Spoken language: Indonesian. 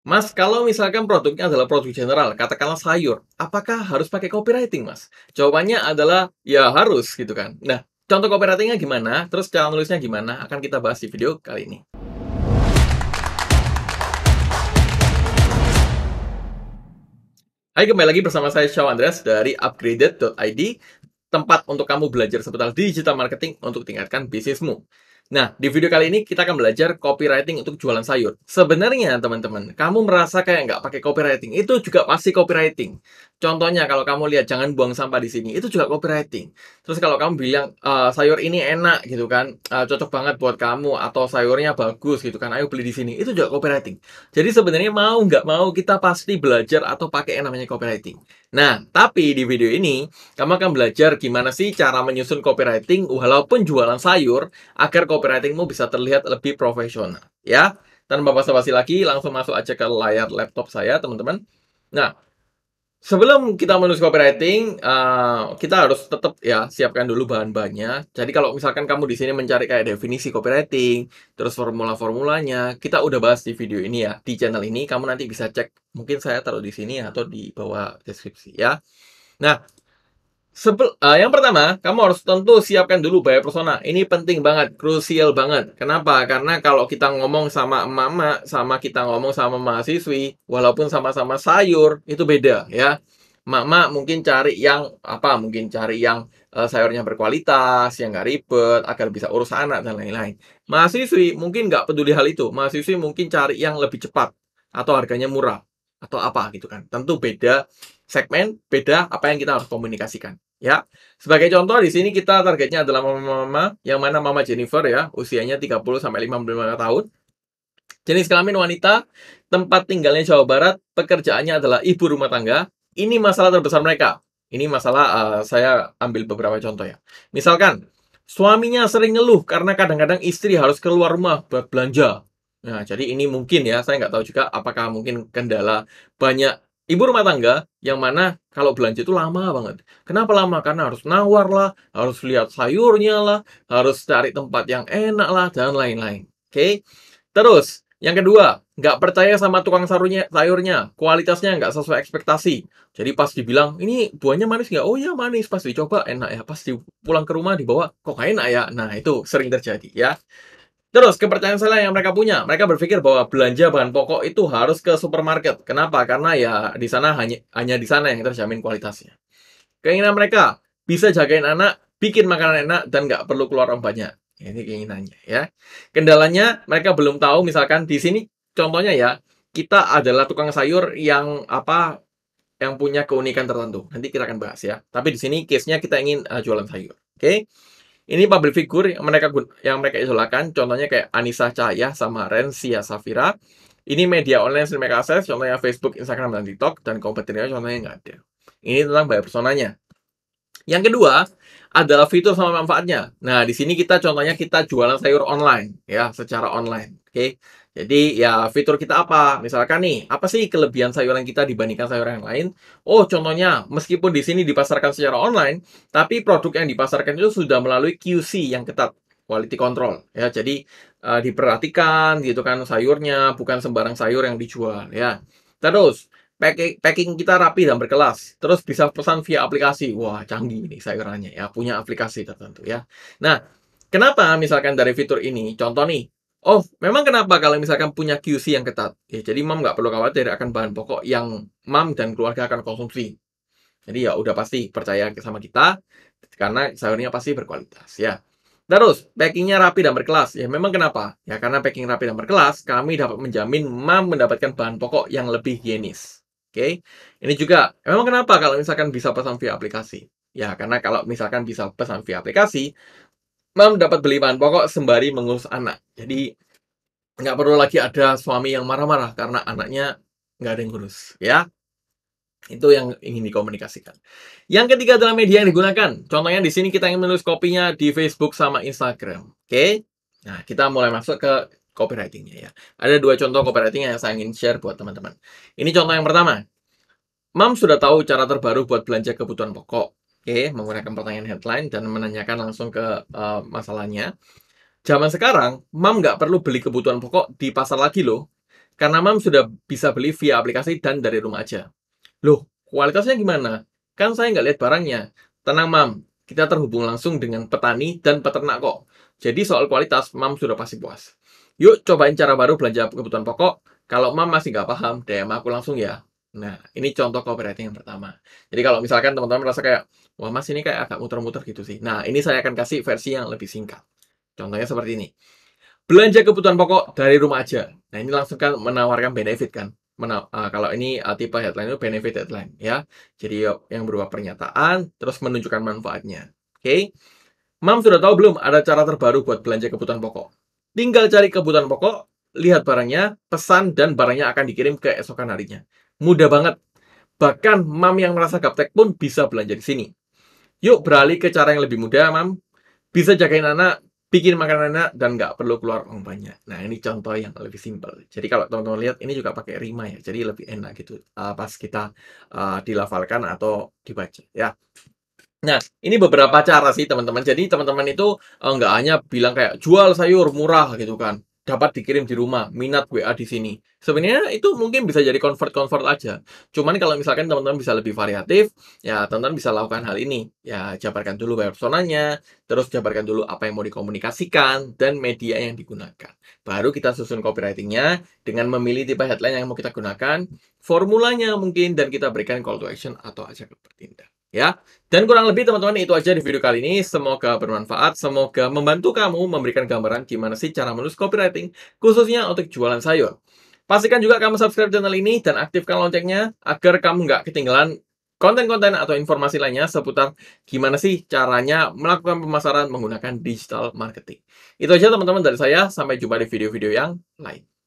Mas, kalau misalkan produknya adalah produk general, katakanlah sayur, apakah harus pakai copywriting, Mas? Jawabannya adalah ya harus gitu kan. Nah, contoh copywritingnya gimana, terus cara nulisnya gimana, akan kita bahas di video kali ini. Hai, kembali lagi bersama saya Shaw Andreas dari upgraded.id, tempat untuk kamu belajar seputar digital marketing untuk tingkatkan bisnismu. Nah, di video kali ini kita akan belajar copywriting untuk jualan sayur. Sebenarnya, teman-teman, kamu merasa kayak nggak pakai copywriting, itu juga pasti copywriting. Contohnya, kalau kamu lihat jangan buang sampah di sini, itu juga copywriting. Terus kalau kamu bilang, e, sayur ini enak gitu kan, e, cocok banget buat kamu, atau sayurnya bagus gitu kan, ayo beli di sini, itu juga copywriting. Jadi sebenarnya mau nggak mau, kita pasti belajar atau pakai yang namanya copywriting. Nah, tapi di video ini, kamu akan belajar gimana sih cara menyusun copywriting walaupun jualan sayur, agar copywriting copywritingmu bisa terlihat lebih profesional. Ya, tanpa basa-basi lagi, langsung masuk aja ke layar laptop saya, teman-teman. Nah, sebelum kita menulis copywriting, uh, eh, kita harus tetap ya siapkan dulu bahan-bahannya. Jadi kalau misalkan kamu di sini mencari kayak definisi copywriting, terus formula-formulanya, kita udah bahas di video ini ya, di channel ini. Kamu nanti bisa cek, mungkin saya taruh di sini atau di bawah deskripsi ya. Nah, Sebel, uh, yang pertama, kamu harus tentu siapkan dulu bayar persona. Ini penting banget, krusial banget. Kenapa? Karena kalau kita ngomong sama mama, sama kita ngomong sama mahasiswi, walaupun sama-sama sayur, itu beda ya. Mama mungkin cari yang apa? Mungkin cari yang uh, sayurnya berkualitas, yang gak ribet, agar bisa urus anak dan lain-lain. Mahasiswi mungkin nggak peduli hal itu. Mahasiswi mungkin cari yang lebih cepat atau harganya murah atau apa gitu kan. Tentu beda segmen, beda apa yang kita harus komunikasikan. Ya, sebagai contoh di sini kita targetnya adalah mama-mama yang mana mama Jennifer ya, usianya 30 sampai 55 tahun. Jenis kelamin wanita, tempat tinggalnya Jawa Barat, pekerjaannya adalah ibu rumah tangga. Ini masalah terbesar mereka. Ini masalah uh, saya ambil beberapa contoh ya. Misalkan suaminya sering ngeluh karena kadang-kadang istri harus keluar rumah buat belanja Nah, jadi ini mungkin ya, saya nggak tahu juga apakah mungkin kendala banyak ibu rumah tangga yang mana kalau belanja itu lama banget. Kenapa lama? Karena harus nawar lah, harus lihat sayurnya lah, harus cari tempat yang enak lah, dan lain-lain. Oke? Okay? Terus, yang kedua, nggak percaya sama tukang sayurnya, sayurnya, kualitasnya nggak sesuai ekspektasi. Jadi pas dibilang, ini buahnya manis nggak? Oh ya manis, pas dicoba enak ya. Pas pulang ke rumah dibawa, kok enak ya? Nah, itu sering terjadi ya. Terus, kepercayaan salah yang mereka punya. Mereka berpikir bahwa belanja bahan pokok itu harus ke supermarket. Kenapa? Karena ya di sana hanya, hanya di sana yang terjamin kualitasnya. Keinginan mereka, bisa jagain anak, bikin makanan enak, dan nggak perlu keluar uang banyak. Ini keinginannya ya. Kendalanya, mereka belum tahu misalkan di sini, contohnya ya, kita adalah tukang sayur yang apa yang punya keunikan tertentu. Nanti kita akan bahas ya. Tapi di sini case-nya kita ingin uh, jualan sayur. Oke. Okay? Ini public figure yang mereka yang mereka isolakan, contohnya kayak Anissa Cahaya sama Rensia Safira. Ini media online yang mereka akses, contohnya Facebook, Instagram, dan TikTok, dan kompetitornya contohnya nggak ada. Ini tentang buyer personanya. Yang kedua adalah fitur sama manfaatnya. Nah, di sini kita contohnya kita jualan sayur online ya, secara online. Oke. Okay? Jadi ya fitur kita apa? Misalkan nih, apa sih kelebihan sayuran kita dibandingkan sayuran yang lain? Oh, contohnya meskipun di sini dipasarkan secara online, tapi produk yang dipasarkan itu sudah melalui QC yang ketat, quality control. Ya, jadi uh, diperhatikan gitu kan sayurnya, bukan sembarang sayur yang dijual ya. Terus packing, packing kita rapi dan berkelas. Terus bisa pesan via aplikasi. Wah, canggih nih sayurannya ya, punya aplikasi tertentu ya. Nah, Kenapa misalkan dari fitur ini, contoh nih, Oh, memang kenapa kalau misalkan punya QC yang ketat? Ya, jadi mam nggak perlu khawatir akan bahan pokok yang mam dan keluarga akan konsumsi. Jadi ya udah pasti percaya sama kita, karena sayurnya pasti berkualitas ya. Terus, packingnya rapi dan berkelas. Ya, memang kenapa? Ya, karena packing rapi dan berkelas, kami dapat menjamin mam mendapatkan bahan pokok yang lebih higienis. Oke, okay? ini juga, memang kenapa kalau misalkan bisa pesan via aplikasi? Ya, karena kalau misalkan bisa pesan via aplikasi, Mam beli bahan pokok sembari mengurus anak. Jadi nggak perlu lagi ada suami yang marah-marah karena anaknya nggak ada yang ngurus, ya. Itu yang ingin dikomunikasikan. Yang ketiga adalah media yang digunakan. Contohnya di sini kita ingin menulis kopinya di Facebook sama Instagram. Oke? Okay? Nah, kita mulai masuk ke copywritingnya ya. Ada dua contoh copywriting yang saya ingin share buat teman-teman. Ini contoh yang pertama. Mam sudah tahu cara terbaru buat belanja kebutuhan pokok okay, menggunakan pertanyaan headline dan menanyakan langsung ke uh, masalahnya. Zaman sekarang, Mam nggak perlu beli kebutuhan pokok di pasar lagi loh, karena Mam sudah bisa beli via aplikasi dan dari rumah aja. Loh, kualitasnya gimana? Kan saya nggak lihat barangnya. Tenang Mam, kita terhubung langsung dengan petani dan peternak kok. Jadi soal kualitas, Mam sudah pasti puas. Yuk cobain cara baru belanja kebutuhan pokok. Kalau Mam masih nggak paham, DM aku langsung ya. Nah, ini contoh copywriting yang pertama. Jadi kalau misalkan teman-teman merasa kayak, wah mas ini kayak agak muter-muter gitu sih. Nah, ini saya akan kasih versi yang lebih singkat. Contohnya seperti ini. Belanja kebutuhan pokok dari rumah aja. Nah, ini langsung kan menawarkan benefit kan. Mena uh, kalau ini uh, tipe headline itu benefit headline ya. Jadi e, yang berupa pernyataan, terus menunjukkan manfaatnya. Oke. Okay? Mam sudah tahu belum ada cara terbaru buat belanja kebutuhan pokok? Tinggal cari kebutuhan pokok, lihat barangnya, pesan, dan barangnya akan dikirim ke esokan harinya. Mudah banget. Bahkan Mam yang merasa gaptek pun bisa belanja di sini. Yuk beralih ke cara yang lebih mudah, Mam. Bisa jagain anak, bikin makanan anak, dan nggak perlu keluar uang banyak. Nah, ini contoh yang lebih simpel. Jadi kalau teman-teman lihat, ini juga pakai rima ya. Jadi lebih enak gitu uh, pas kita uh, dilafalkan atau dibaca ya. Nah, ini beberapa cara sih teman-teman. Jadi teman-teman itu eh, nggak uh, hanya bilang kayak jual sayur murah gitu kan dapat dikirim di rumah, minat WA di sini. Sebenarnya itu mungkin bisa jadi convert-convert aja. Cuman kalau misalkan teman-teman bisa lebih variatif, ya teman-teman bisa lakukan hal ini. Ya jabarkan dulu personanya, terus jabarkan dulu apa yang mau dikomunikasikan, dan media yang digunakan. Baru kita susun copywritingnya dengan memilih tipe headline yang mau kita gunakan, formulanya mungkin, dan kita berikan call to action atau ajak bertindak ya. Dan kurang lebih teman-teman itu aja di video kali ini. Semoga bermanfaat, semoga membantu kamu memberikan gambaran gimana sih cara menulis copywriting khususnya untuk jualan sayur. Pastikan juga kamu subscribe channel ini dan aktifkan loncengnya agar kamu nggak ketinggalan konten-konten atau informasi lainnya seputar gimana sih caranya melakukan pemasaran menggunakan digital marketing. Itu aja teman-teman dari saya, sampai jumpa di video-video yang lain.